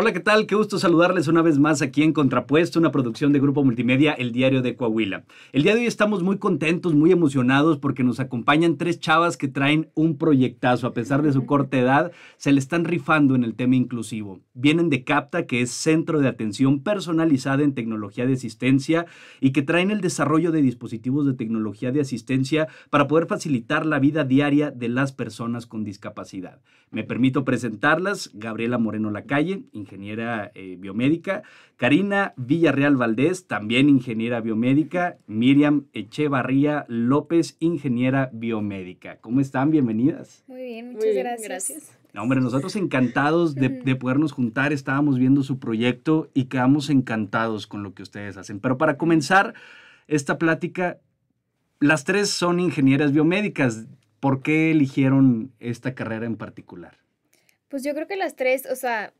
Hola, ¿qué tal? Qué gusto saludarles una vez más aquí en Contrapuesto, una producción de Grupo Multimedia, El Diario de Coahuila. El día de hoy estamos muy contentos, muy emocionados porque nos acompañan tres chavas que traen un proyectazo. A pesar de su corta edad, se le están rifando en el tema inclusivo. Vienen de CAPTA, que es Centro de Atención Personalizada en Tecnología de Asistencia, y que traen el desarrollo de dispositivos de tecnología de asistencia para poder facilitar la vida diaria de las personas con discapacidad. Me permito presentarlas, Gabriela Moreno Lacalle, ingeniera eh, biomédica, Karina Villarreal Valdés, también ingeniera biomédica, Miriam Echevarría López, ingeniera biomédica. ¿Cómo están? Bienvenidas. Muy bien, muchas gracias. hombre, nosotros encantados de, de, podernos juntar, estábamos viendo su proyecto y quedamos encantados con lo que ustedes hacen. Pero para comenzar esta plática, las tres son ingenieras biomédicas. ¿Por qué eligieron esta carrera en particular? Pues yo creo que las tres, o sea,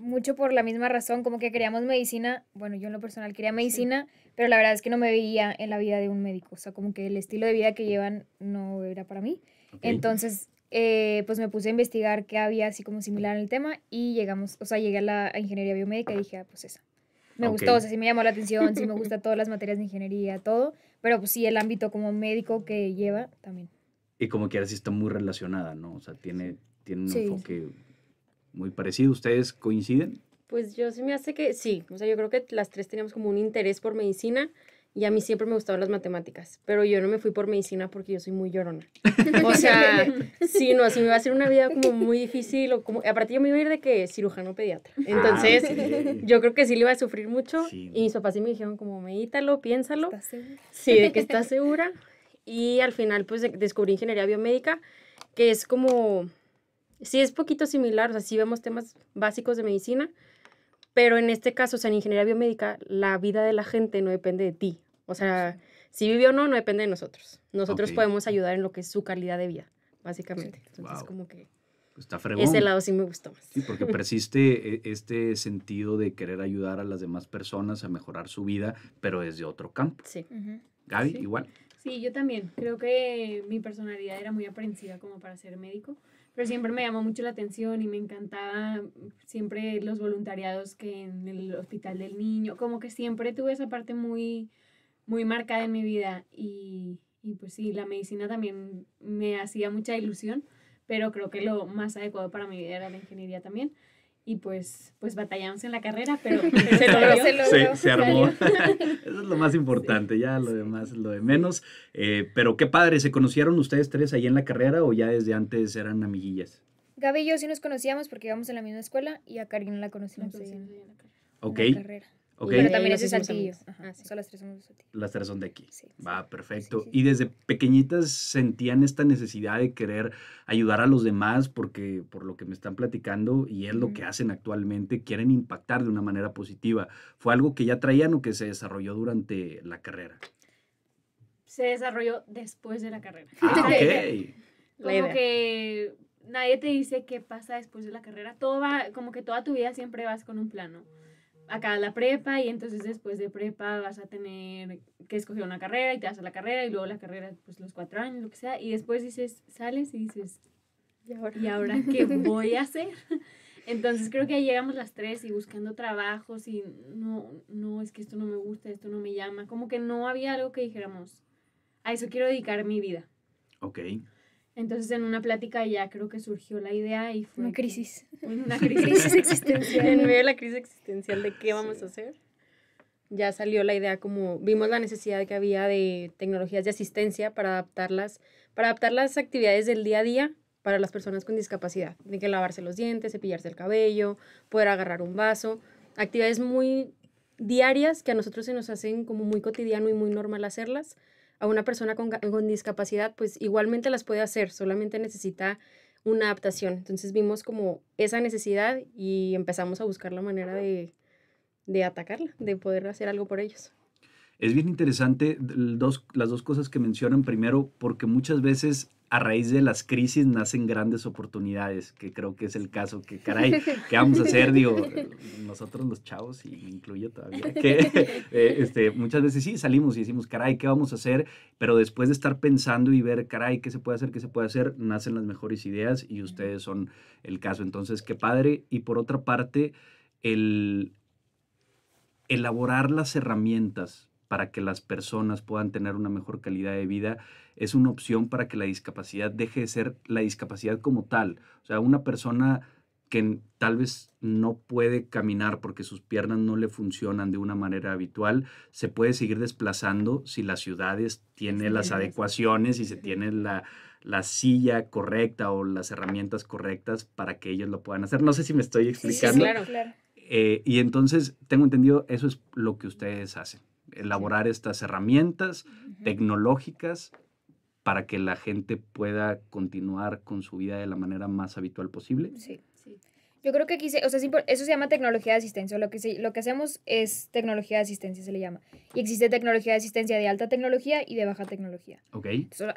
mucho por la misma razón, como que queríamos medicina, bueno, yo en lo personal quería medicina, pero la verdad es que no me veía en la vida de un médico, o sea, como que el estilo de vida que llevan no era para mí. Entonces, eh, pues me puse a investigar qué había así como similar en el tema y llegamos, o sea, llegué a la ingeniería biomédica y dije, ah, pues esa. Me gustó, o sea, sí me llamó la atención, sí me gusta todas las materias de ingeniería, todo, pero pues sí el ámbito como médico que lleva también. Y como que ahora sí está muy relacionada, ¿no? O sea, tiene, tiene un enfoque muy parecido. ¿Ustedes coinciden? Pues yo se me hace que sí, o sea, yo creo que las tres teníamos como un interés por medicina y a mí siempre me gustaban las matemáticas, pero yo no me fui por medicina porque yo soy muy llorona. O sea, sí, no, así me va a ser una vida como muy difícil, o como, aparte yo me iba a ir de que cirujano pediatra. Ah, Entonces, yo creo que sí le iba a sufrir mucho y mis papás sí me dijeron como, medítalo, piénsalo. ¿Estás segura? Sí, de que estás segura. Y al final, pues descubrí ingeniería biomédica, que es como sí es poquito similar, o sea, sí vemos temas básicos de medicina, pero en este caso, o sea, en ingeniería biomédica, la vida de la gente no depende de ti. O sea, si vive o no, no depende de nosotros. Nosotros podemos ayudar en lo que es su calidad de vida, básicamente. Entonces, como que... Pues está fregón. Ese lado sí me gustó más. Sí, porque persiste e, este sentido de querer ayudar a las demás personas a mejorar su vida, pero desde otro campo. Sí. Gaby, igual. Sí, yo también. Creo que mi personalidad era muy aprensiva como para ser médico pero siempre me llamó mucho la atención y me encantaba mm, siempre los voluntariados que en el hospital del niño, como que siempre tuve esa parte muy, muy marcada en mi vida y, y pues sí, la medicina también me hacía mucha ilusión, pero creo que lo más adecuado para mi vida era la ingeniería también y pues, pues batallamos en la carrera, pero se logró. se, Se, armó. Eso es lo más importante, ya lo demás lo de menos. Eh, pero qué padre, ¿se conocieron ustedes tres ahí en la carrera o ya desde antes eran amiguillas? Gabi y yo sí nos conocíamos porque íbamos en la misma escuela y a Karina la conocimos en la carrera. En la carrera. Pero también eh, ese saltillo. Ajá, las tres son de Las tres son de aquí. Va, perfecto. y desde pequeñitas sentían esta necesidad de querer ayudar a los demás porque por lo que me están platicando y es lo que hacen actualmente, quieren impactar de una manera positiva. ¿Fue algo que ya traían o que se desarrolló durante la carrera? Se desarrolló después de la carrera. Ah, ok. Como que nadie te dice qué pasa después de la carrera. Todo va, como que toda tu vida siempre vas con un plano acá la prepa y entonces después de prepa vas a tener que escoger una carrera y te vas a la carrera y luego la carrera, pues los cuatro años, lo que sea, y después dices, sales y dices, ¿y ahora, qué voy a hacer? Entonces creo que ahí llegamos las tres y buscando trabajos y no, no, es que esto no me gusta, esto no me llama, como que no había algo que dijéramos, a eso quiero dedicar mi vida. Ok. Entonces en una plática ya creo que surgió la idea y fue... Una crisis. Una crisis, existencial. en medio de la crisis existencial de qué vamos a hacer. Ya salió la idea como vimos la necesidad que había de tecnologías de asistencia para adaptarlas, para adaptar las actividades del día a día para las personas con discapacidad. De que lavarse los dientes, cepillarse el cabello, poder agarrar un vaso. Actividades muy diarias que a nosotros se nos hacen como muy cotidiano y muy normal hacerlas a una persona con, discapacidad, pues igualmente las puede hacer, solamente necesita una adaptación. Entonces vimos como esa necesidad y empezamos a buscar la manera de, atacarla, de poder hacer algo por ellos. Es bien interesante dos, las dos cosas que mencionan. Primero, porque muchas veces a raíz de las crisis nacen grandes oportunidades, que creo que es el caso, que caray, ¿qué vamos a hacer? Digo, nosotros los chavos, y incluyo todavía, eh, este, muchas veces sí salimos y decimos, caray, ¿qué vamos a hacer? Pero después de estar pensando y ver, caray, ¿qué se puede hacer? ¿Qué se puede hacer? Nacen las mejores ideas y ustedes son el caso. Entonces, qué padre. Y por otra parte, el elaborar las herramientas para que las personas puedan tener una mejor calidad de vida, es una opción para que la discapacidad deje de ser la discapacidad como tal. O sea, una persona que tal vez no puede caminar porque sus piernas no le funcionan de una manera habitual, se puede seguir desplazando si las ciudades tienen las adecuaciones y se tiene la, silla correcta o las herramientas correctas para que ellos lo puedan hacer. No sé si me estoy explicando. claro, claro. Eh, y entonces, tengo entendido, eso es lo que ustedes hacen elaborar estas herramientas tecnológicas para que la gente pueda continuar con su vida de la manera más habitual posible. Sí, sí. Yo creo que aquí, o sea, eso se llama tecnología de asistencia. Lo que, lo que hacemos es tecnología de asistencia, se le llama. Y existe tecnología de asistencia de alta tecnología y de baja tecnología. Ok.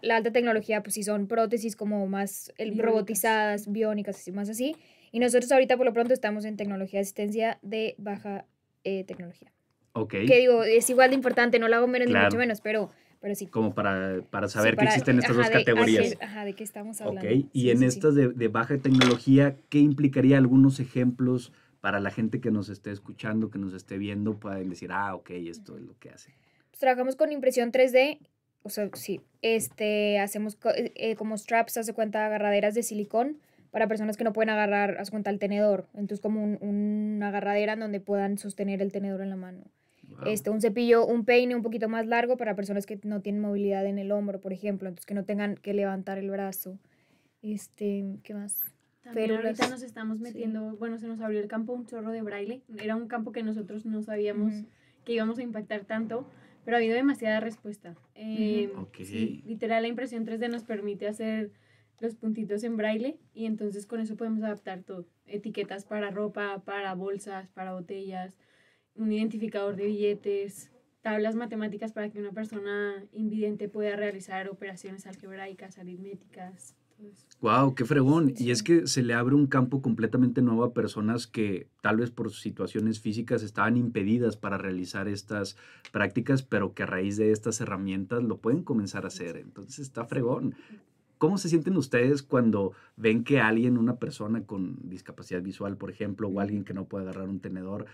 la alta tecnología, pues sí, son prótesis como más robotizadas, biónicas, y más así. Y nosotros ahorita por lo pronto estamos en tecnología de asistencia de baja eh, tecnología. Ok. Que digo, es igual de importante, no lo hago menos ni mucho menos, pero, pero sí. Como para, para saber que existen estas dos categorías. ajá, de qué estamos hablando. y en estas de, de, baja tecnología, ¿qué implicaría algunos ejemplos para la gente que nos esté escuchando, que nos esté viendo, pueden decir, ah, ok, esto es lo que hace? Pues trabajamos con impresión 3D o sea, sí, este, hacemos eh, eh, como straps, hace cuenta, agarraderas de silicón para personas que no pueden agarrar, hace cuenta, el tenedor. Entonces, como un, una agarradera en donde puedan sostener el tenedor en la mano. Este, un cepillo, un peine un poquito más largo para personas que no tienen movilidad en el hombro, por ejemplo, entonces que no tengan que levantar el brazo. Este, ¿qué más? Pero ahorita nos estamos metiendo, bueno, se nos abrió el campo un chorro de braille. Era un campo que nosotros no sabíamos que íbamos a impactar tanto pero ha habido demasiada respuesta. Eh, literal, la impresión 3D nos permite hacer los puntitos en braille y entonces con eso podemos adaptar todo. Etiquetas para ropa, para bolsas, para botellas, un identificador de billetes, tablas matemáticas para que una persona invidente pueda realizar operaciones algebraicas, aritméticas. ¡Wow! ¡Qué fregón! Y es que se le abre un campo completamente nuevo a personas que tal vez por sus situaciones físicas estaban impedidas para realizar estas prácticas, pero que a raíz de estas herramientas lo pueden comenzar a hacer. Entonces está fregón. ¿Cómo se sienten ustedes cuando ven que alguien, una persona con discapacidad visual, por ejemplo, o alguien que no puede agarrar un tenedor,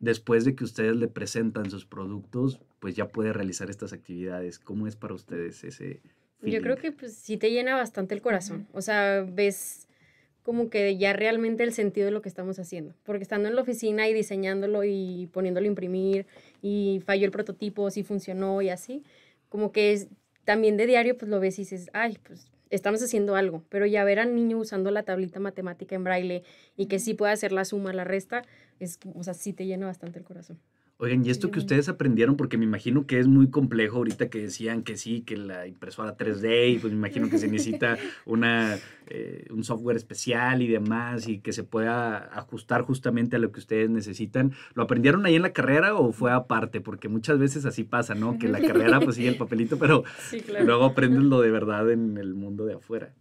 después de que ustedes le presentan sus productos, pues ya puede realizar estas actividades. ¿Cómo es para ustedes ese... Yo creo que pues, sí te llena bastante el corazón. O sea, ves como que ya realmente el sentido de lo que estamos haciendo. Porque estando en la oficina y diseñándolo y poniéndolo a imprimir y falló el prototipo, si funcionó y así, como que también de diario pues lo ves y dices, ay, pues estamos haciendo algo, pero ya ver al niño usando la tablita matemática en braille y que sí puede hacer la suma, la resta, es, o sea, sí te llena bastante el corazón. Oigan, y esto que ustedes aprendieron, porque me imagino que es muy complejo ahorita que decían que sí, que la impresora 3D, y pues me imagino que se necesita una, eh, un software especial y demás, y que se pueda ajustar justamente a lo que ustedes necesitan. ¿Lo aprendieron ahí en la carrera o fue aparte? Porque muchas veces así pasa, ¿no? Que la carrera pues sigue el papelito, pero luego aprendes lo de verdad en el mundo de afuera.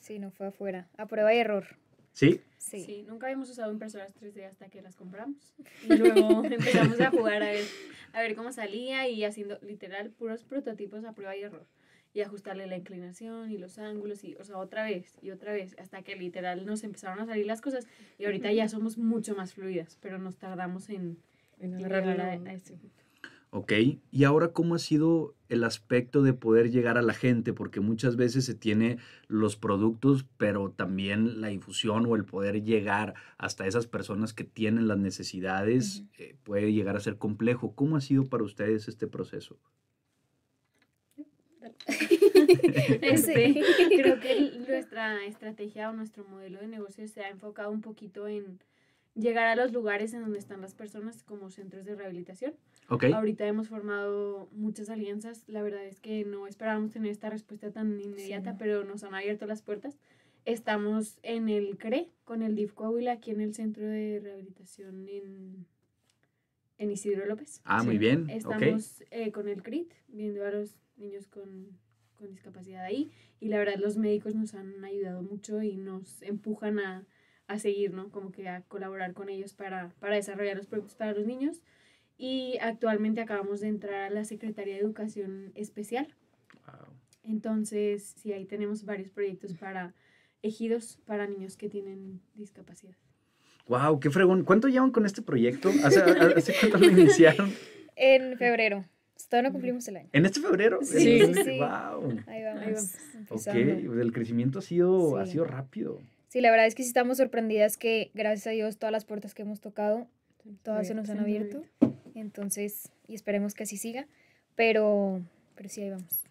Sí, no fue afuera, a prueba y error. ¿Sí? Sí. nunca habíamos usado impresoras 3D hasta que las compramos. Y luego empezamos a jugar a ver, cómo salía y haciendo literal puros prototipos a prueba y error. Y ajustarle la inclinación y los ángulos y, o sea, otra vez y otra vez, hasta que literal nos empezaron a salir las cosas y ahorita ya somos mucho más fluidas, pero nos tardamos en, a, a punto. ¿Ok? Y ahora, ¿cómo ha sido el aspecto de poder llegar a la gente? Porque muchas veces se tiene los productos, pero también la difusión o el poder llegar hasta esas personas que tienen las necesidades eh, puede llegar a ser complejo. ¿Cómo ha sido para ustedes este proceso? Este, creo que nuestra estrategia o nuestro modelo de negocio se ha enfocado un poquito en llegar a los lugares en donde están las personas como centros de rehabilitación. Okay. Ahorita hemos formado muchas alianzas. La verdad es que no esperábamos tener esta respuesta tan inmediata, pero nos han abierto las puertas. Estamos en el CRE con el DIF Coahuila, aquí en el centro de rehabilitación en, Isidro López. Ah, muy bien. Estamos eh, con el CRIT, viendo a los niños con, con discapacidad ahí. Y la verdad los médicos nos han ayudado mucho y nos empujan a a seguir, ¿no? Como que a colaborar con ellos para, para desarrollar los proyectos para los niños. Y actualmente acabamos de entrar a la Secretaría de Educación Especial. Wow. Entonces, sí, ahí tenemos varios proyectos para ejidos para niños que tienen discapacidad. ¡Wow! ¡Qué fregón! ¿Cuánto llevan con este proyecto? ¿Hace, hace cuánto lo iniciaron? En febrero. Todavía no mm. cumplimos el año. ¿En este febrero? Sí, sí, ¡Wow! Ahí vamos. ok, el crecimiento ha sido, sí. ha sido rápido. Sí, la verdad es que sí estamos sorprendidas que gracias a Dios todas las puertas que hemos tocado, todas se nos han abierto. Entonces, y esperemos que así siga, pero, pero sí, ahí vamos.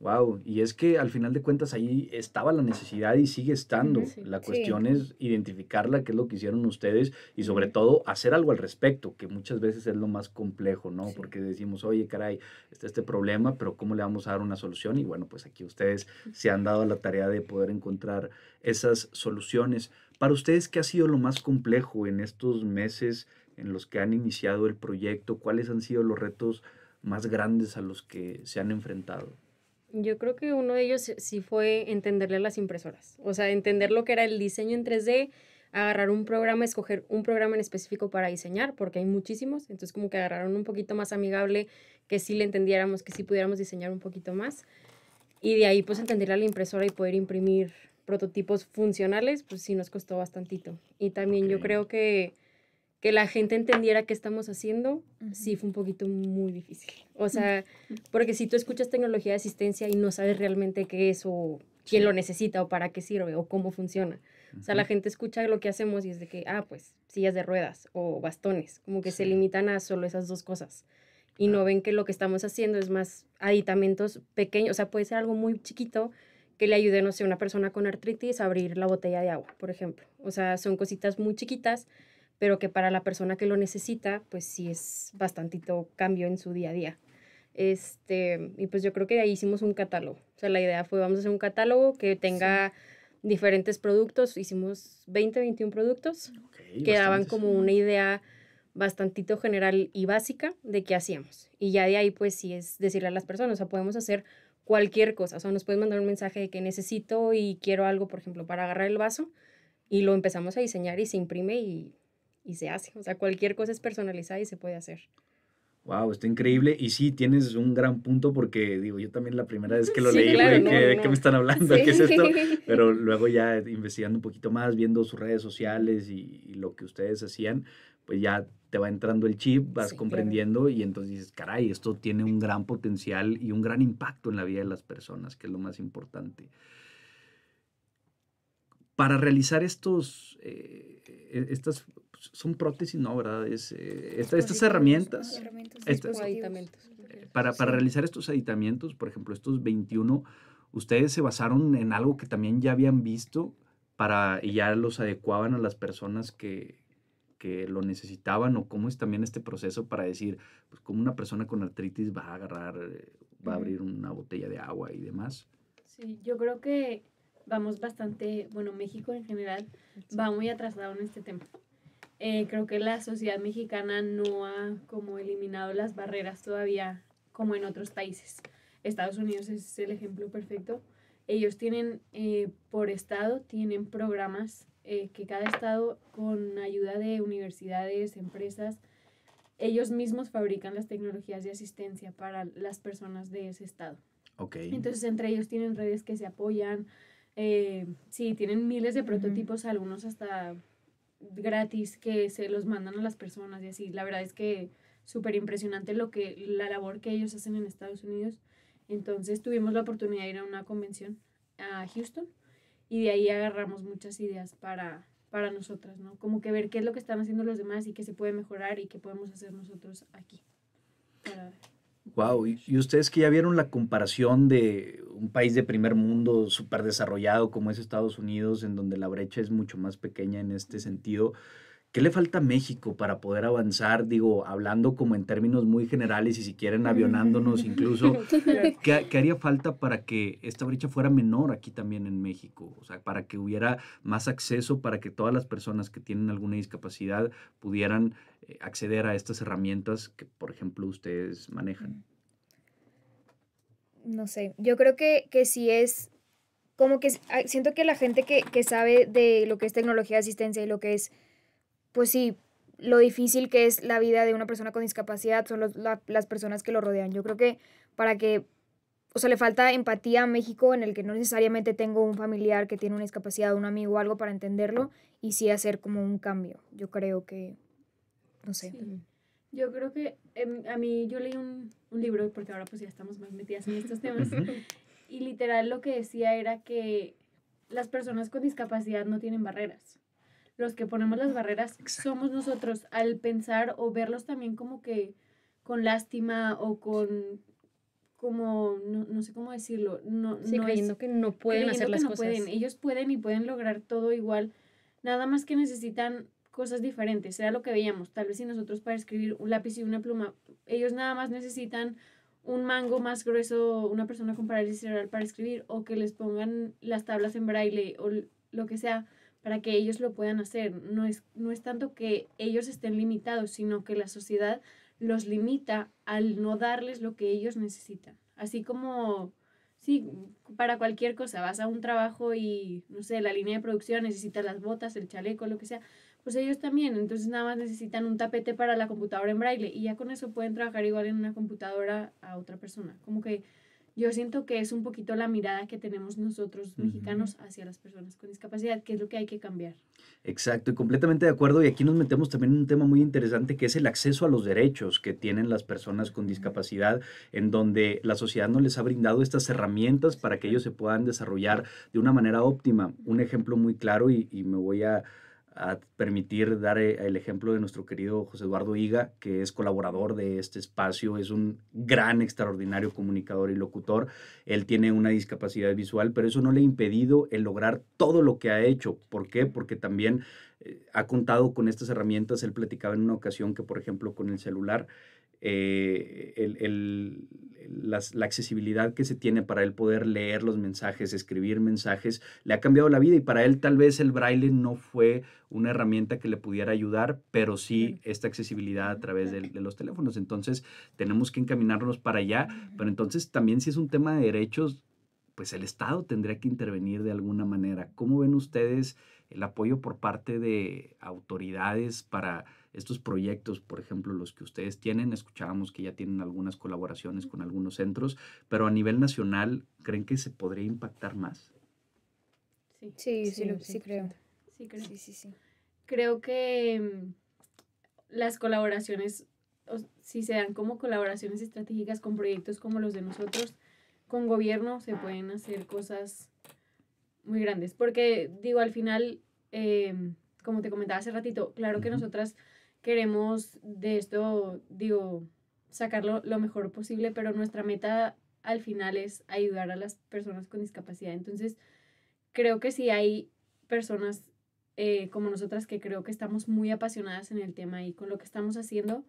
Wow, y es que al final de cuentas ahí estaba la necesidad y sigue estando. la cuestión es identificarla, qué es lo que hicieron ustedes, y sobre todo hacer algo al respecto, que muchas veces es lo más complejo, ¿no? Porque decimos, oye, caray, está este problema, pero ¿cómo le vamos a dar una solución? Y bueno, pues aquí ustedes se han dado la tarea de poder encontrar esas soluciones. Para ustedes, ¿qué ha sido lo más complejo en estos meses en los que han iniciado el proyecto? ¿Cuáles han sido los retos más grandes a los que se han enfrentado? Yo creo que uno de ellos eh, sí fue entenderle a las impresoras, o sea, entender lo que era el diseño en 3D, agarrar un programa, escoger un programa en específico para diseñar, porque hay muchísimos, entonces como que agarraron un poquito más amigable, que sí le entendiéramos, que sí pudiéramos diseñar un poquito más. Y de ahí pues entenderle a la impresora y poder imprimir prototipos funcionales, pues sí nos costó bastantito. Y también yo creo que que la gente entendiera qué estamos haciendo, sí fue un poquito muy difícil. O sea, porque si tú escuchas tecnología de asistencia y no sabes realmente qué es o quién lo necesita o para qué sirve o cómo funciona. O sea, la gente escucha lo que hacemos y es de que, ah, pues sillas de ruedas o bastones, como que se limitan a solo esas dos cosas. Y no ven que lo que estamos haciendo es más aditamentos pequeños, o sea, puede ser algo muy chiquito, que le ayude, no sé, a una persona con artritis a abrir la botella de agua, por ejemplo. O sea, son cositas muy chiquitas pero que para la persona que lo necesita, pues sí es bastantito cambio en su día a día. Este, y pues yo creo que de ahí hicimos un catálogo. O sea, la idea fue, vamos a hacer un catálogo que tenga diferentes productos. Hicimos 20, 21 productos que daban como una idea bastantito general y básica de qué hacíamos. Y ya de ahí, pues sí es decirle a las personas, o sea, podemos hacer cualquier cosa. O sea, nos puedes mandar un mensaje de que necesito y quiero algo, por ejemplo, para agarrar el vaso. Y lo empezamos a diseñar y se imprime y y se hace. O sea, cualquier cosa es personalizada y se puede hacer. Wow, está increíble. Y sí, tienes un gran punto porque, digo, yo también la primera vez que lo leí, que ¿qué, me están hablando? ¿Qué es esto? Pero luego ya investigando un poquito más, viendo sus redes sociales y, lo que ustedes hacían, pues ya te va entrando el chip, vas comprendiendo y entonces dices, caray, esto tiene un gran potencial y un gran impacto en la vida de las personas, que es lo más importante. Para realizar estos, eh, e, estas son prótesis, no, ¿verdad? Es, eh, estas herramientas, estas, eh, Para, para realizar estos aditamientos, por ejemplo, estos 21, ustedes se basaron en algo que también ya habían visto para, y ya los adecuaban a las personas que, que lo necesitaban o cómo es también este proceso para decir, pues cómo una persona con artritis va a agarrar, eh, va a abrir una botella de agua y demás. Sí, yo creo que vamos bastante, bueno, México en general va muy atrasado en este tema. Eh, creo que la sociedad mexicana no ha como eliminado las barreras todavía como en otros países. Estados Unidos es el ejemplo perfecto. Ellos tienen eh, por estado, tienen programas eh, que cada estado con ayuda de universidades, empresas, ellos mismos fabrican las tecnologías de asistencia para las personas de ese estado. Okay. Entonces entre ellos tienen redes que se apoyan. sí, tienen miles de prototipos, algunos hasta gratis que se los mandan a las personas y así. La verdad es que súper impresionante lo que, la labor que ellos hacen en Estados Unidos. Entonces tuvimos la oportunidad de ir a una convención a Houston y de ahí agarramos muchas ideas para, para nosotras, ¿no? Como que ver qué es lo que están haciendo los demás y qué se puede mejorar y qué podemos hacer nosotros aquí. Wow, y ustedes que ya vieron la comparación de un país de primer mundo súper desarrollado como es Estados Unidos, en donde la brecha es mucho más pequeña en este sentido, ¿Qué le falta a México para poder avanzar? Digo, hablando como en términos muy generales y si quieren avionándonos incluso, ¿qué, haría falta para que esta brecha fuera menor aquí también en México? O sea, para que hubiera más acceso, para que todas las personas que tienen alguna discapacidad pudieran eh, acceder a estas herramientas que, por ejemplo, ustedes manejan. No sé, yo creo que, que sí es como que ah, siento que la gente que sabe de lo que es tecnología de asistencia y lo que es pues sí, lo difícil que es la vida de una persona con discapacidad son las personas que lo rodean. Yo creo que para que, o sea, le falta empatía a México en el que no necesariamente tengo un familiar que tiene una discapacidad, un amigo o algo para entenderlo y sí hacer como un cambio. Yo creo que, no sé. Yo creo que em, a mí yo leí un, un, libro, porque ahora pues ya estamos más metidas en estos temas, y literal lo que decía era que las personas con discapacidad no tienen barreras los que ponemos las barreras somos nosotros al pensar o verlos también como que con lástima o con como no, sé cómo decirlo no, sí, creyendo que no pueden hacer las cosas pueden. ellos pueden y pueden lograr todo igual nada más que necesitan cosas diferentes sea lo que veíamos tal vez si nosotros para escribir un lápiz y una pluma ellos nada más necesitan un mango más grueso una persona con parálisis cerebral para escribir o que les pongan las tablas en braille o lo que sea para que ellos lo puedan hacer. No es, no es tanto que ellos estén limitados, sino que la sociedad los limita al no darles lo que ellos necesitan. Así como, sí, para cualquier cosa, vas a un trabajo y, no sé, la línea de producción necesita las botas, el chaleco, lo que sea, pues ellos también, entonces nada más necesitan un tapete para la computadora en braille y ya con eso pueden trabajar igual en una computadora a otra persona. Como que yo siento que es un poquito la mirada que tenemos nosotros mexicanos hacia las personas con discapacidad, que es lo que hay que cambiar. Exacto, y completamente de acuerdo. Y aquí nos metemos también en un tema muy interesante que es el acceso a los derechos que tienen las personas con discapacidad, en donde la sociedad no les ha brindado estas herramientas para que ellos se puedan desarrollar de una manera óptima. Un ejemplo muy claro, y me voy a a permitir dar eh, el ejemplo de nuestro querido José Eduardo Higa, que es colaborador de este espacio, es un gran, extraordinario comunicador y locutor. Él tiene una discapacidad visual, pero eso no le ha impedido el lograr todo lo que ha hecho. ¿Por qué? Porque también eh, ha contado con estas herramientas. Él platicaba en una ocasión que, por ejemplo, con el celular, eh, la accesibilidad que se tiene para él poder leer los mensajes, escribir mensajes, le ha cambiado la vida y para él tal vez el braille no fue una herramienta que le pudiera ayudar, pero sí esta accesibilidad a través de, de los teléfonos. Entonces tenemos que encaminarnos para allá, pero entonces también si es un tema de derechos, pues el Estado tendría que intervenir de alguna manera. ¿Cómo ven ustedes el apoyo por parte de autoridades para estos proyectos, por ejemplo, los que ustedes tienen, escuchábamos que ya tienen algunas colaboraciones con algunos centros, pero a nivel nacional, ¿creen que se podría impactar más? Sí, sí, sí, creo. Sí, creo. que mm, las colaboraciones, si se dan como colaboraciones estratégicas con proyectos como los de nosotros, con gobierno se pueden hacer cosas muy grandes. Porque digo, al final, em, como te comentaba hace ratito, claro que nosotras queremos de esto, digo, sacarlo lo mejor posible, pero nuestra meta al final es ayudar a las personas con discapacidad. Entonces, creo que si hay personas eh, como nosotras que creo que estamos muy apasionadas en el tema y con lo que estamos haciendo,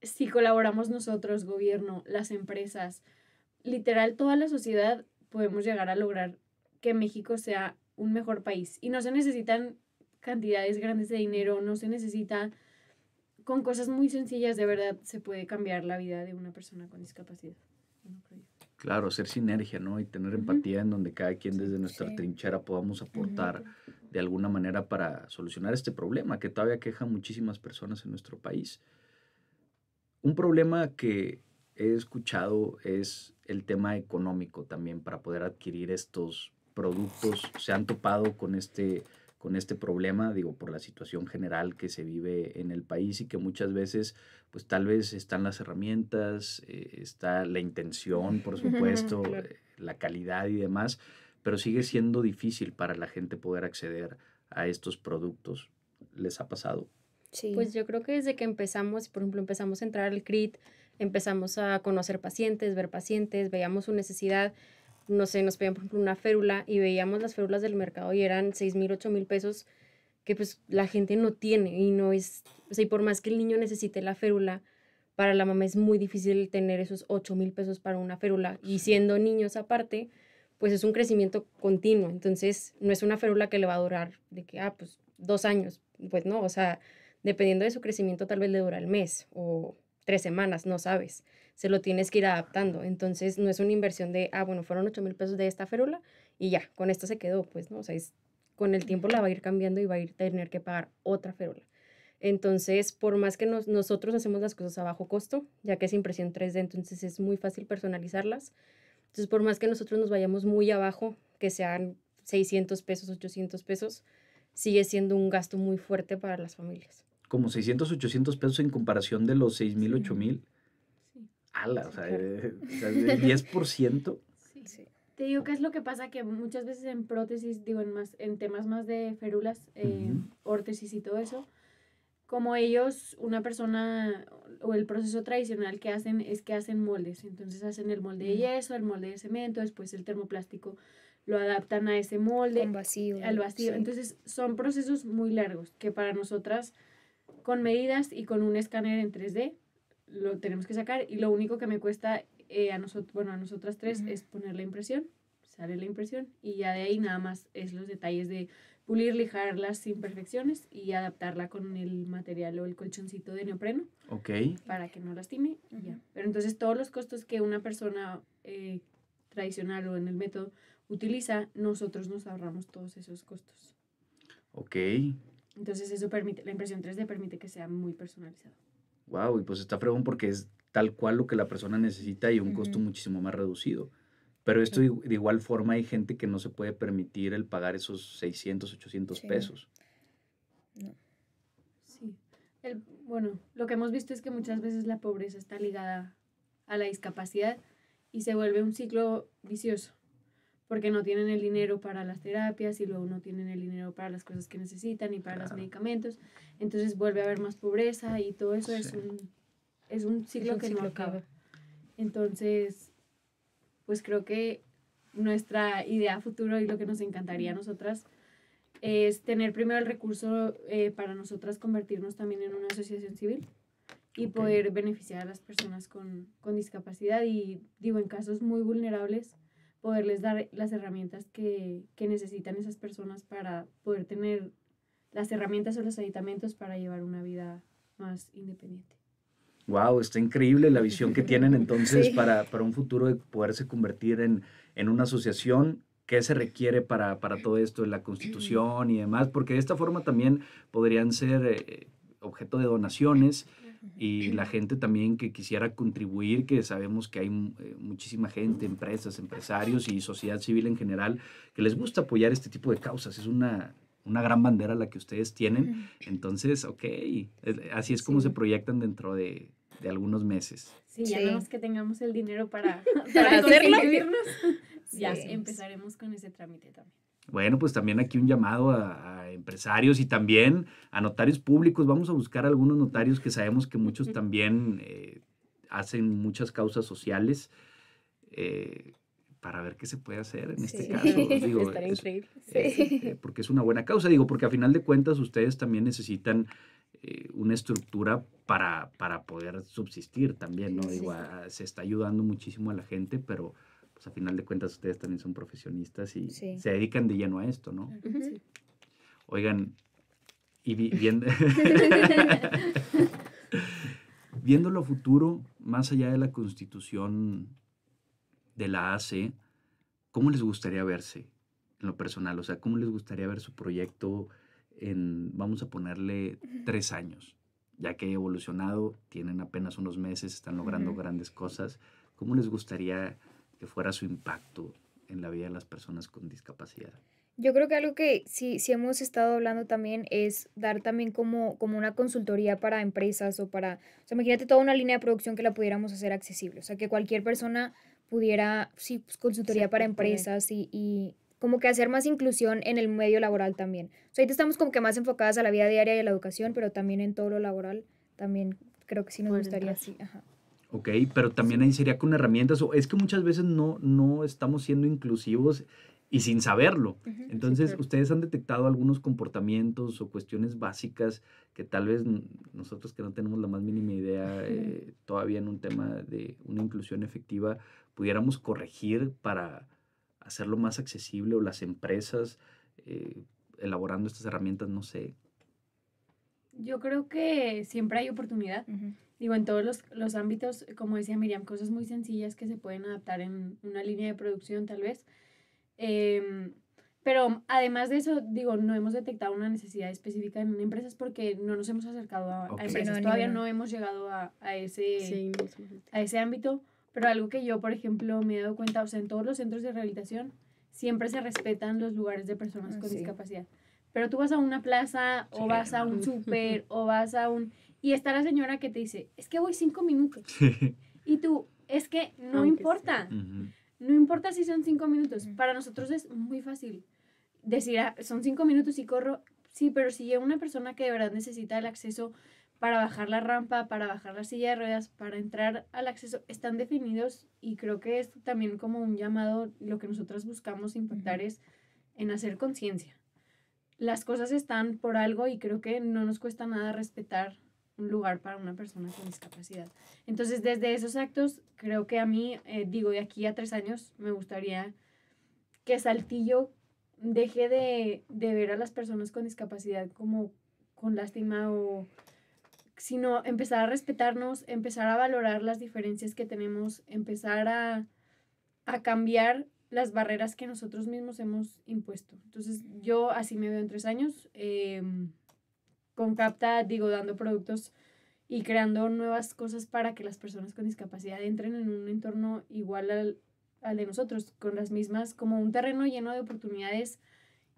si colaboramos nosotros, gobierno, las empresas, literal toda la sociedad, podemos llegar a lograr que México sea un mejor país. Y no se necesitan cantidades grandes de dinero, no se necesita, con cosas muy sencillas de verdad se puede cambiar la vida de una persona con discapacidad. Claro, hacer sinergia, ¿no? Y tener empatía en donde cada quien desde nuestra trinchera podamos aportar de alguna manera para solucionar este problema que todavía queja muchísimas personas en nuestro país. Un problema que he escuchado es el tema económico también para poder adquirir estos productos. Se han topado con este con este problema, digo, por la situación general que se vive en el país y que muchas veces, pues tal vez están las herramientas, eh, está la intención, por supuesto, eh, la calidad y demás, pero sigue siendo difícil para la gente poder acceder a estos productos. ¿Les ha pasado? Pues, sí. Pues yo creo que desde que empezamos, por ejemplo, empezamos a entrar al CRIT, empezamos a conocer pacientes, ver pacientes, veíamos su necesidad no sé, nos pedían por ejemplo una férula y veíamos las férulas del mercado y eran 6 mil, 8 mil pesos que pues la gente no tiene y no es, o sea, y por más que el niño necesite la férula, para la mamá es muy difícil tener esos 8 mil pesos para una férula y siendo niños aparte, pues es un crecimiento continuo, entonces no es una férula que le va a durar de que, ah, pues dos años, pues no, o sea, dependiendo de su crecimiento tal vez le dura el mes o tres semanas, no sabes se lo tienes que ir adaptando. Entonces, no es una inversión de, ah, bueno, fueron 8 mil pesos de esta férula y ya, con esto se quedó, pues, ¿no? O sea, con el tiempo la va a ir cambiando y va a ir tener que pagar otra férula. Entonces, por más que nos, nosotros hacemos las cosas a bajo costo, ya que es impresión 3D, entonces es muy fácil personalizarlas. Entonces, por más que nosotros nos vayamos muy abajo, que sean 600 pesos, 800 pesos, sigue siendo un gasto muy fuerte para las familias. Como 600, 800 pesos en comparación de los 6 mil, 8 mil. Eh, o sea, el 10%. Te digo que es lo que pasa que muchas veces en prótesis, digo, en, más, en temas más de férulas, eh, órtesis y todo eso, como ellos, una persona o el proceso tradicional que hacen es que hacen moldes. Entonces hacen el molde de yeso, el molde de cemento, después el termoplástico lo adaptan a ese molde. Al vacío. Entonces son procesos muy largos que para nosotras, con medidas y con un escáner en 3D, lo tenemos que sacar y lo único que me cuesta eh, a, nosotros bueno, a nosotras tres es poner la impresión, sale la impresión y ya de ahí nada más es los detalles de pulir, lijar las imperfecciones y adaptarla con el material o el colchoncito de neopreno. Para que no lastime ya. Pero entonces todos los costos que una persona eh, tradicional o en el método utiliza, nosotros nos ahorramos todos esos costos. Ok. Entonces eso permite, la impresión 3D permite que sea muy personalizado wow, y pues está fregón porque es tal cual lo que la persona necesita y un costo muchísimo más reducido. Pero esto de igual forma hay gente que no se puede permitir el pagar esos 600, 800 pesos. Sí. El, bueno, lo que hemos visto es que muchas veces la pobreza está ligada a la discapacidad y se vuelve un ciclo vicioso porque no tienen el dinero para las terapias y luego no tienen el dinero para las cosas que necesitan y para los medicamentos. Entonces vuelve a haber más pobreza y todo eso es, un, es un ciclo que no acaba. Entonces, pues creo que nuestra idea futuro y lo que nos encantaría a nosotras es tener primero el recurso eh, para nosotras convertirnos también en una asociación civil y poder beneficiar a las personas con, con discapacidad y digo en casos muy vulnerables poderles dar las herramientas que, necesitan esas personas para poder tener las herramientas o los aditamentos para llevar una vida más independiente. Wow, está increíble la visión que tienen entonces para, un futuro de poderse convertir en, una asociación. ¿Qué se requiere para, para, todo esto, la constitución y demás? Porque de esta forma también podrían ser eh, objeto de donaciones y la gente también que quisiera contribuir, que sabemos que hay mm, eh, muchísima gente, empresas, empresarios y sociedad civil en general, que les gusta apoyar este tipo de causas. Es una, una gran bandera la que ustedes tienen. Entonces, ok, eh, eh, así es como se proyectan dentro de, de algunos meses. Sí, ya sí. que tengamos el dinero para, para, hacerlo. Ya empezaremos con ese trámite también. Bueno, pues también aquí un llamado a, empresarios y también a notarios públicos. Vamos a buscar algunos notarios que sabemos que muchos también eh, hacen muchas causas sociales. Eh, para ver qué se puede hacer en este caso. Digo, eh, porque es una buena causa, digo, porque a final de cuentas ustedes también necesitan una estructura para, para poder subsistir también, ¿no? Digo, se está ayudando muchísimo a la gente, pero pues a final de cuentas ustedes también son profesionistas y se dedican de lleno a esto, ¿no? Oigan, y viendo, viendo lo futuro, más allá de la constitución de la AC, ¿cómo les gustaría verse en lo personal? O sea, ¿cómo les gustaría ver su proyecto en, vamos a ponerle, tres años? Ya que ha evolucionado, tienen apenas unos meses, están logrando grandes cosas. ¿Cómo les gustaría que fuera su impacto en la vida de las personas con discapacidad. Yo creo que algo que sí, sí hemos estado hablando también es dar también como, como una consultoría para empresas o para, o sea, imagínate toda una línea de producción que la pudiéramos hacer accesible, o sea, que cualquier persona pudiera, sí, pues, consultoría para empresas y, y, como que hacer más inclusión en el medio laboral también. O sea, ahorita estamos como que más enfocadas a la vida diaria y a la educación, pero también en todo lo laboral, también creo que sí nos gustaría, sí, ajá. ¿ok? Pero también ahí sería con herramientas, o es que muchas veces no, estamos siendo inclusivos y sin saberlo. Entonces, ustedes han detectado algunos comportamientos o cuestiones básicas que tal vez nosotros que no tenemos la más mínima idea eh, todavía en un tema de una inclusión efectiva, pudiéramos corregir para hacerlo más accesible o las empresas eh, elaborando estas herramientas, no sé. Yo creo que siempre hay oportunidad digo, en todos los, los, ámbitos, como decía Miriam, cosas muy sencillas que se pueden adaptar en una línea de producción tal vez. Em, pero además de eso, digo, no hemos detectado una necesidad específica en empresas porque no nos hemos acercado a, empresas. Todavía no hemos llegado a, a ese, a ese ámbito. Pero algo que yo, por ejemplo, me he dado cuenta, o sea, en todos los centros de rehabilitación siempre se respetan los lugares de personas con discapacidad. Pero tú vas a una plaza, o vas a un súper, o vas a un y está la señora que te dice, es que voy cinco minutos. y tú, es que no importa. No importa si son cinco minutos. Para nosotros es muy fácil decir, ah, son cinco minutos y corro. Sí, pero si hay una persona que de verdad necesita el acceso para bajar la rampa, para bajar la silla de ruedas, para entrar al acceso, están definidos y creo que es también como un llamado, lo que nosotras buscamos impactar es en hacer conciencia. Las cosas están por algo y creo que no nos cuesta nada respetar un lugar para una persona con discapacidad. Entonces, desde esos actos, creo que a mí, eh, digo, de aquí a tres años, me gustaría que Saltillo deje de, ver a las personas con discapacidad como con lástima o sino empezar a respetarnos, empezar a valorar las diferencias que tenemos, empezar a, a cambiar las barreras que nosotros mismos hemos impuesto. Entonces, yo así me veo en tres años. Em, con CAPTA, digo, dando productos y creando nuevas cosas para que las personas con discapacidad entren en un entorno igual al, de nosotros, con las mismas, como un terreno lleno de oportunidades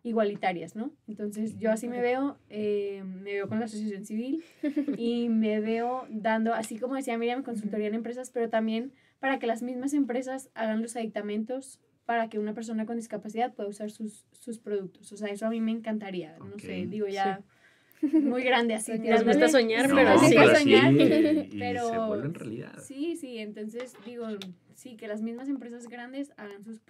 igualitarias, ¿no? Entonces yo así me veo, eh, me veo con la asociación civil y me veo dando, así como decía Miriam, consultoría en empresas, pero también para que las mismas empresas hagan los aditamentos para que una persona con discapacidad pueda usar sus, productos. O sea, eso a mí me encantaría, no sé, digo ya muy grande así. nos gusta soñar, pero sí. soñar, sí Sí, sí, entonces digo, sí, que las mismas empresas grandes hagan sus,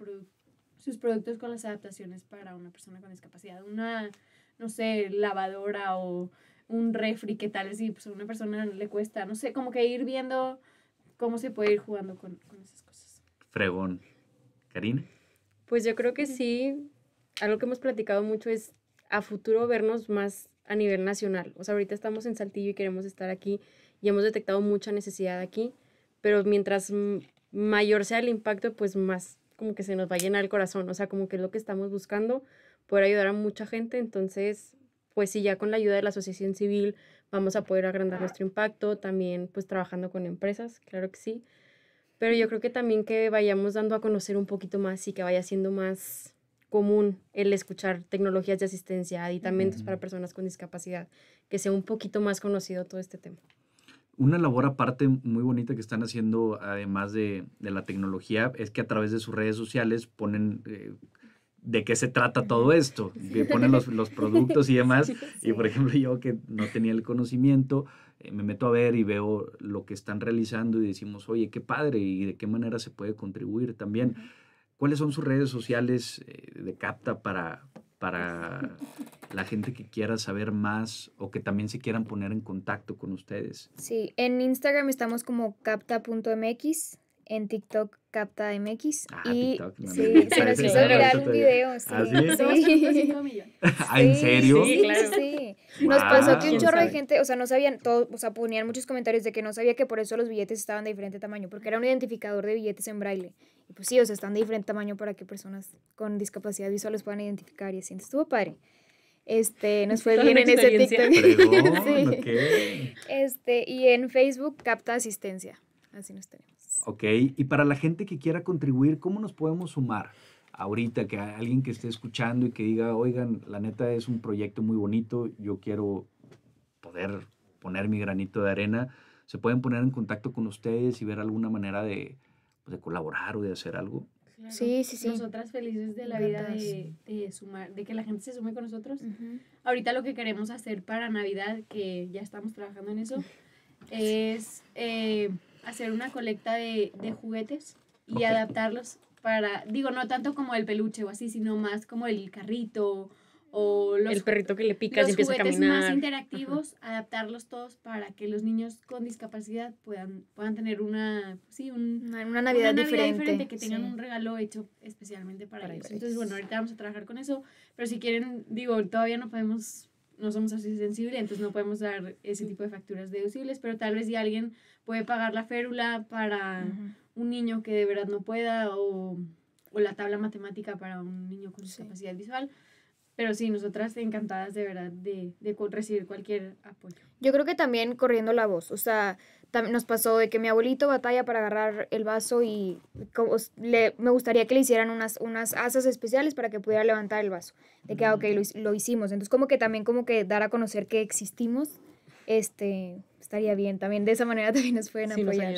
sus productos con las adaptaciones para una persona con discapacidad. Una, no sé, lavadora o un refri ¿qué tal Si pues a una persona le cuesta, no sé, como que ir viendo cómo se puede ir jugando con, con esas cosas. Fregón. Karina. Pues yo creo que sí, algo que hemos platicado mucho es a futuro vernos más a nivel nacional. O sea, ahorita estamos en Saltillo y queremos estar aquí y hemos detectado mucha necesidad aquí, pero mientras mayor sea el impacto, pues más como que se nos va a llenar el corazón, o sea, como que es lo que estamos buscando, poder ayudar a mucha gente, entonces, pues sí, ya con la ayuda de la asociación civil vamos a poder agrandar nuestro impacto, también pues trabajando con empresas, claro que sí, pero yo creo que también que vayamos dando a conocer un poquito más y que vaya siendo más común el escuchar tecnologías de asistencia, aditamentos para personas con discapacidad, que sea un poquito más conocido todo este tema. Una labor aparte muy bonita que están haciendo, además de, de la tecnología, es que a través de sus redes sociales ponen eh, de qué se trata todo esto, que ponen los, los productos y demás. Y por ejemplo, yo que no tenía el conocimiento, eh, me meto a ver y veo lo que están realizando y decimos, oye, qué padre y de qué manera se puede contribuir también. ¿Cuáles son sus redes sociales eh, de CAPTA para, para la gente que quiera saber más o que también se quieran poner en contacto con ustedes? Sí, en Instagram estamos como capta.mx en TikTok Capta MX ah, y TikTok, sí, se nos hizo viral un video, ¿Ah, ¿Ah, ¿En serio? Sí, claro. sí. Nos pasó que un chorro de gente, o sea, no sabían, todos o sea, ponían muchos comentarios de que no sabía que por eso los billetes estaban de diferente tamaño, porque era un identificador de billetes en braille. Y pues sí, o sea, están de diferente tamaño para que personas con discapacidad visual los puedan identificar y así. estuvo padre. Este, nos fue bien en ese TikTok. Este, y en Facebook Capta Asistencia. Así nos tenemos. Ok, y para la gente que quiera contribuir, ¿cómo nos podemos sumar? Ahorita que alguien que esté escuchando y que diga, oigan, la neta es un proyecto muy bonito, yo quiero poder poner mi granito de arena, se pueden poner en contacto con ustedes y ver alguna manera de, pues, colaborar o de hacer algo. Sí, sí, sí. Nosotras felices de la vida de, sumar, de que la gente se sume con nosotros. Ahorita lo que queremos hacer para Navidad, que ya estamos trabajando en eso, es eh, hacer una colecta de, de juguetes y adaptarlos para, digo, no tanto como el peluche o así, sino más como el carrito o los... El perrito que le pica más interactivos, adaptarlos todos para que los niños con discapacidad puedan, puedan tener una, pues sí, una, Navidad, diferente. Que tengan un regalo hecho especialmente para, ellos. Entonces, bueno, ahorita vamos a trabajar con eso, pero si quieren, digo, todavía no podemos no somos así sensibles, entonces no podemos dar ese tipo de facturas deducibles, pero tal vez si alguien puede pagar la férula para un niño que de verdad no pueda o, o, la tabla matemática para un niño con discapacidad visual, pero sí, nosotras encantadas de verdad de, recibir cualquier apoyo. Yo creo que también corriendo la voz, o sea, nos pasó de que mi abuelito batalla para agarrar el vaso y como, le, me gustaría que le hicieran unas, unas asas especiales para que pudiera levantar el vaso. De que, ah, ok, lo, lo, hicimos. Entonces, como que también como que dar a conocer que existimos, este, estaría bien también. De esa manera también nos pueden apoyar.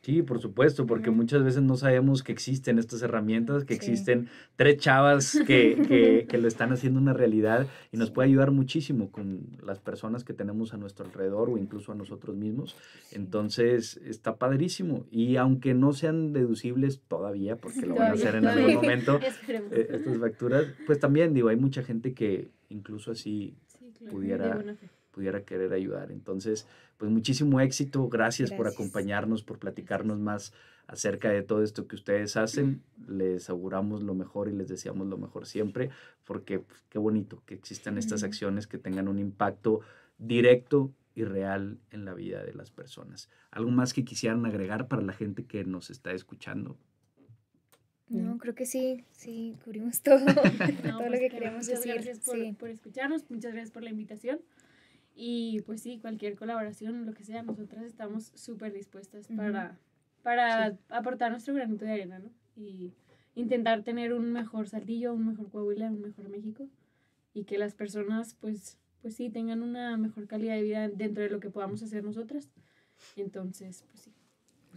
Sí. por supuesto, porque muchas veces no sabemos que existen estas herramientas, que existen tres chavas que, que, lo están haciendo una realidad y nos puede ayudar muchísimo con las personas que tenemos a nuestro alrededor o incluso a nosotros mismos. Entonces, está padrísimo. Y aunque no sean deducibles todavía, porque lo van a hacer en algún momento, eh, estas facturas, pues también digo, hay mucha gente que incluso así pudiera pudiera querer ayudar. Entonces, pues muchísimo éxito, gracias, por acompañarnos, por platicarnos más acerca de todo esto que ustedes hacen. Les auguramos lo mejor y les deseamos lo mejor siempre, porque pues, qué bonito que existan estas acciones que tengan un impacto directo y real en la vida de las personas. ¿Algo más que quisieran agregar para la gente que nos está escuchando? No, creo que sí, sí, cubrimos todo, todo lo pues, que queríamos decir. Gracias por, por escucharnos, muchas gracias por la invitación. Y pues sí, cualquier colaboración, lo que sea, nosotras estamos súper dispuestas para, para aportar nuestro granito de arena, ¿no? Y intentar tener un mejor Saltillo, un mejor Coahuila, un mejor México y que las personas pues pues sí tengan una mejor calidad de vida dentro de lo que podamos hacer nosotras. Entonces, pues sí.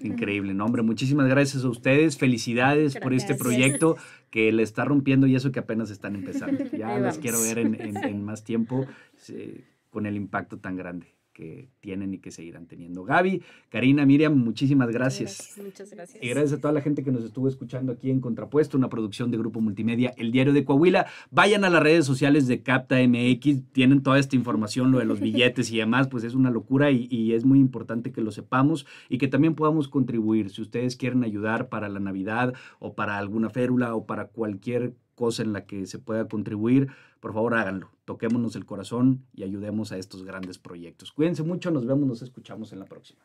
Increíble, no, hombre, muchísimas gracias a ustedes, felicidades por este proyecto que le está rompiendo y eso que apenas están empezando. Ya las quiero ver en, en, en más tiempo. Sí con el impacto tan grande que tienen y que seguirán teniendo. Gaby, Karina, Miriam, muchísimas gracias. Muchas gracias. Y gracias a toda la gente que nos estuvo escuchando aquí en Contrapuesto, una producción de Grupo Multimedia, El Diario de Coahuila. Vayan a las redes sociales de Capta MX, tienen toda esta información, lo de los billetes y demás, pues es una locura y, y, es muy importante que lo sepamos y que también podamos contribuir. Si ustedes quieren ayudar para la Navidad o para alguna férula o para cualquier cosa en la que se pueda contribuir, por favor háganlo. Toquémonos el corazón y ayudemos a estos grandes proyectos. Cuídense mucho, nos vemos, nos escuchamos en la próxima.